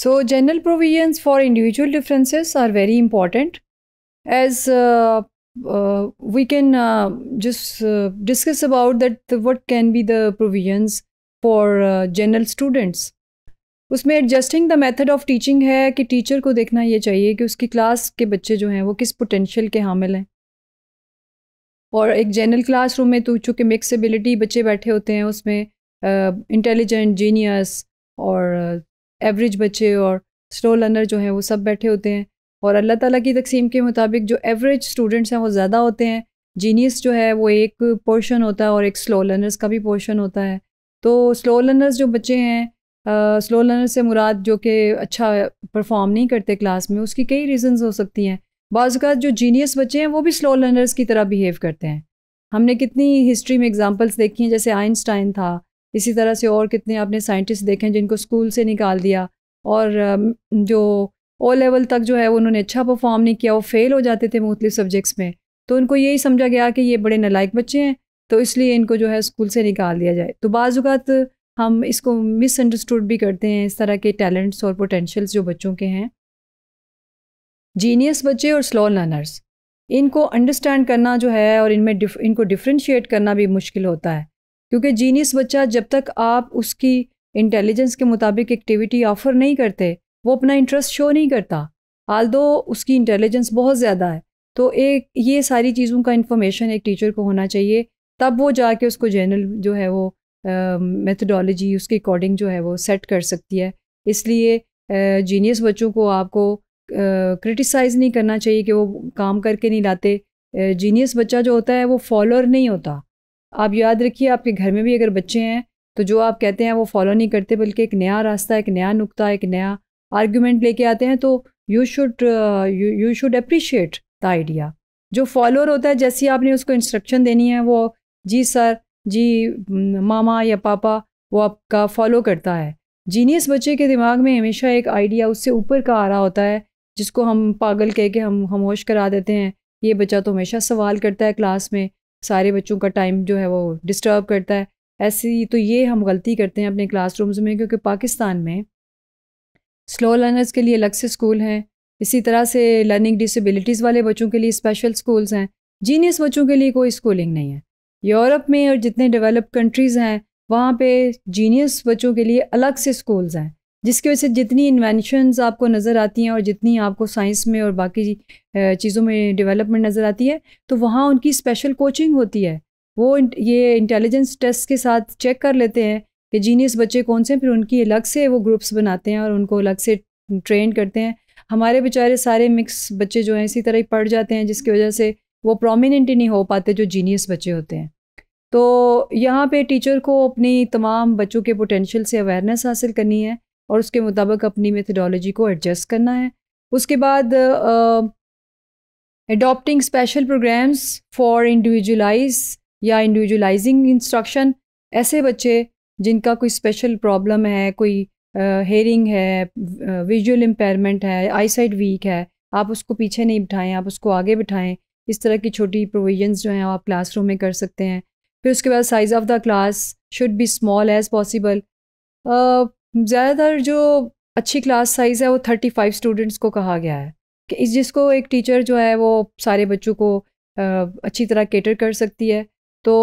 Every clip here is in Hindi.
So general provisions for individual differences are very important as uh, uh, we can uh, just uh, discuss about that the, what can be the provisions for uh, general students. उसमें adjusting the method of teaching है कि टीचर को देखना ये चाहिए कि उसकी क्लास के बच्चे जो हैं वो किस पोटेंशियल के हामिल हैं और एक जनरल क्लासरूम में तो चूँकि मिक्सबिलिटी बच्चे बैठे होते हैं उसमें इंटेलिजेंट uh, जीनियस और एवरेज बच्चे और स्लो लर्नर जो हैं वो सब बैठे होते हैं और अल्लाह ताला की तकसीम के मुताबिक जो एवरेज स्टूडेंट्स हैं वो ज़्यादा होते हैं जीनियस जो है वो एक पोर्शन होता है और एक स्लो लर्नर्स का भी पोर्शन होता है तो स्लो लर्नर्स जो बच्चे हैं स्लो लर्नर से मुराद जो कि अच्छा परफॉर्म नहीं करते क्लास में उसकी कई रीजंस हो सकती हैं बाज़ जो जीनियस बच्चे हैं वो भी स्लो लर्नर्स की तरह बिहेव करते हैं हमने कितनी हिस्ट्री में एग्ज़ाम्पल्स देखी हैं जैसे आइंस्टाइन था इसी तरह से और कितने आपने साइंटिस्ट देखे हैं जिनको स्कूल से निकाल दिया और जो ओ लेवल तक जो है उन्होंने अच्छा परफॉर्म नहीं किया वो फेल हो जाते थे मुख्तलिफ सब्जेक्ट्स में तो उनको यही समझा गया कि ये बड़े नलायक बच्चे हैं तो इसलिए इनको जो है स्कूल से निकाल दिया जाए तो बाज़ात हम इसको मिसअंडरस्टूड भी करते हैं इस तरह के टैलेंट्स और पोटेंशल्स जो बच्चों के हैं जीनियस बच्चे और स्लो लर्नर्स इनको अंडरस्टैंड करना जो है और इनमें डिफ, इनको डिफ्रेंशिएट करना भी मुश्किल होता है क्योंकि जीनियस बच्चा जब तक आप उसकी इंटेलिजेंस के मुताबिक एक्टिविटी ऑफर नहीं करते वो अपना इंटरेस्ट शो नहीं करता आल उसकी इंटेलिजेंस बहुत ज़्यादा है तो एक ये सारी चीज़ों का इन्फॉर्मेशन एक टीचर को होना चाहिए तब वो जाके उसको जनरल जो है वो मेथडोलॉजी उसके अकॉर्डिंग जो है वो सेट कर सकती है इसलिए जीनियस बच्चों को आपको क्रिटिसाइज़ नहीं करना चाहिए कि वो काम करके नहीं लाते जीनियस बच्चा जो होता है वो फॉलोअर नहीं होता आप याद रखिए आपके घर में भी अगर बच्चे हैं तो जो आप कहते हैं वो फॉलो नहीं करते बल्कि एक नया रास्ता एक नया नुकता एक नया आर्ग्यूमेंट लेके आते हैं तो you should you should appreciate the idea जो फॉलोअर होता है जैसी आपने उसको इंस्ट्रक्शन देनी है वो जी सर जी मामा या पापा वो आपका फॉलो करता है जीनियस बच्चे के दिमाग में हमेशा एक आइडिया उससे ऊपर का आ रहा होता है जिसको हम पागल कह के हम हमोश करा देते हैं ये बच्चा तो हमेशा सवाल करता है क्लास में सारे बच्चों का टाइम जो है वो डिस्टर्ब करता है ऐसी तो ये हम गलती करते हैं अपने क्लासरूम्स में क्योंकि पाकिस्तान में स्लो लर्नर्स के लिए अलग से स्कूल हैं इसी तरह से लर्निंग डिसेबिलिटीज़ वाले बच्चों के लिए स्पेशल स्कूल्स हैं जीनियस बच्चों के लिए कोई स्कूलिंग नहीं है यूरोप में और जितने डेवलप कंट्रीज़ हैं वहाँ पे जीनियस बच्चों के लिए अलग से स्कूल्स हैं जिसकी वजह से जितनी इन्वेंशनस आपको नज़र आती हैं और जितनी आपको साइंस में और बाकी चीज़ों में डेवलपमेंट नज़र आती है तो वहाँ उनकी स्पेशल कोचिंग होती है वो ये इंटेलिजेंस टेस्ट के साथ चेक कर लेते हैं कि जीनियस बच्चे कौन से हैं फिर उनकी अलग से वो ग्रुप्स बनाते हैं और उनको अलग से ट्रेन करते हैं हमारे बेचारे सारे मिक्स बच्चे जो हैं इसी तरह ही पढ़ जाते हैं जिसकी वजह से वो प्रोमिनेंट ही नहीं हो पाते जो जीनियस बच्चे होते हैं तो यहाँ पे टीचर को अपनी तमाम बच्चों के पोटेंशियल से अवेयरनेस हासिल करनी है और उसके मुताबिक अपनी मेथडोलॉजी को एडजस्ट करना है उसके बाद adopting special programmes for individualise या इंडिविजुलाइजिंग इंस्ट्रक्शन ऐसे बच्चे जिनका कोई स्पेशल प्रॉब्लम है कोई हेयरिंग uh, है विजुअल uh, इम्पेयरमेंट है आईसाइट वीक है आप उसको पीछे नहीं बिठाएं आप उसको आगे बिठाएं इस तरह की छोटी प्रोविजंस जो हैं आप क्लासरूम में कर सकते हैं फिर उसके बाद size of the class should be small as possible ज़्यादातर जो अच्छी क्लास साइज़ है वो थर्टी फाइव स्टूडेंट्स को कहा गया है कि इस जिसको एक टीचर जो है वो सारे बच्चों को अच्छी तरह केटर कर सकती है तो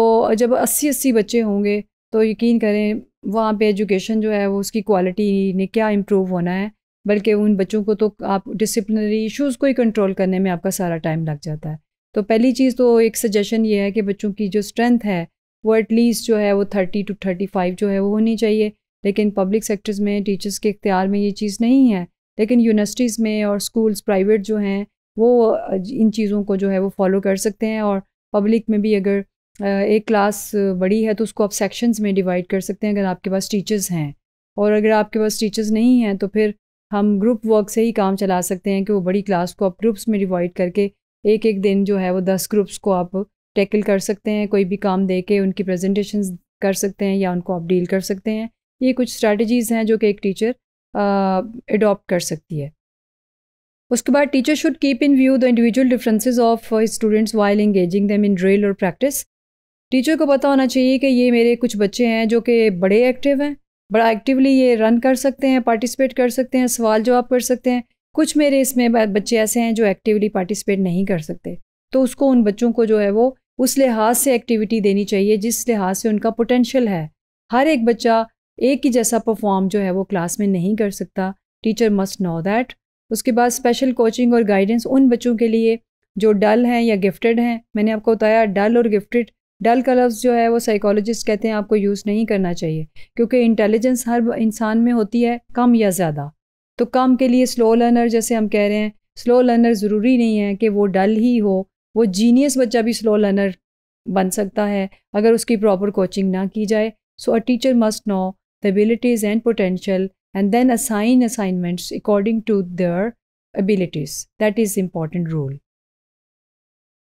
जब अस्सी अस्सी बच्चे होंगे तो यकीन करें वहाँ पे एजुकेशन जो है वो उसकी क्वालिटी ने क्या इम्प्रूव होना है बल्कि उन बच्चों को तो आप डिसिप्लिनरी इश्यूज़ को ही कंट्रोल करने में आपका सारा टाइम लग जाता है तो पहली चीज़ तो एक सजेशन ये है कि बच्चों की जो स्ट्रेंथ है वो एटलीस्ट जो है वो थर्टी टू थर्टी फाइव जो है वो होनी चाहिए लेकिन पब्लिक सेक्टर्स में टीचर्स के इख्तियार में ये चीज़ नहीं है लेकिन यूनिवर्सिटीज़ में और स्कूल्स प्राइवेट जो हैं वो इन चीज़ों को जो है वो फॉलो कर सकते हैं और पब्लिक में भी अगर एक क्लास बड़ी है तो उसको आप सेक्शंस में डिवाइड कर सकते हैं अगर आपके पास टीचर्स हैं और अगर आपके पास टीचर्स नहीं हैं तो फिर हम ग्रुप वर्क से ही काम चला सकते हैं कि वो बड़ी क्लास को आप ग्रुप्स में डिवाइड करके एक एक दिन जो है वो दस ग्रुप्स को आप टैकल कर सकते हैं कोई भी काम दे के उनकी प्रेजेंटेशन कर सकते हैं या उनको आप डील कर सकते हैं ये कुछ स्ट्रैटेजीज़ हैं जो कि एक टीचर एडॉप्ट कर सकती है उसके बाद teacher should keep in view the individual differences of students while engaging them in drill और प्रैक्टिस टीचर को पता होना चाहिए कि ये मेरे कुछ बच्चे हैं जो कि बड़े एक्टिव हैं बड़ा एक्टिवली ये रन कर सकते हैं पार्टिसिपेट कर सकते हैं सवाल जवाब कर सकते हैं कुछ मेरे इसमें बच्चे ऐसे हैं जो एक्टिवली पार्टिसिपेट नहीं कर सकते तो उसको उन बच्चों को जो है वो उस लिहाज से एक्टिविटी देनी चाहिए जिस लिहाज से उनका पोटेंशल है हर एक बच्चा एक ही जैसा परफॉर्म जो है वो क्लास में नहीं कर सकता टीचर मस्ट नो दैट उसके बाद स्पेशल कोचिंग और गाइडेंस उन बच्चों के लिए जो डल हैं या गिफ्टेड हैं मैंने आपको बताया डल और गिफ्टेड डल का लफ्ज़ जो है वो साइकोलॉजिस्ट कहते हैं आपको यूज़ नहीं करना चाहिए क्योंकि इंटेलिजेंस हर इंसान में होती है कम या ज़्यादा तो कम के लिए स्लो लर्नर जैसे हम कह रहे हैं स्लो लर्नर ज़रूरी नहीं है कि वो डल ही हो वो जीनियस बच्चा भी स्लो लर्नर बन सकता है अगर उसकी प्रॉपर कोचिंग ना की जाए so a teacher must know the abilities and potential, and then assign assignments according to their abilities. That is important rule.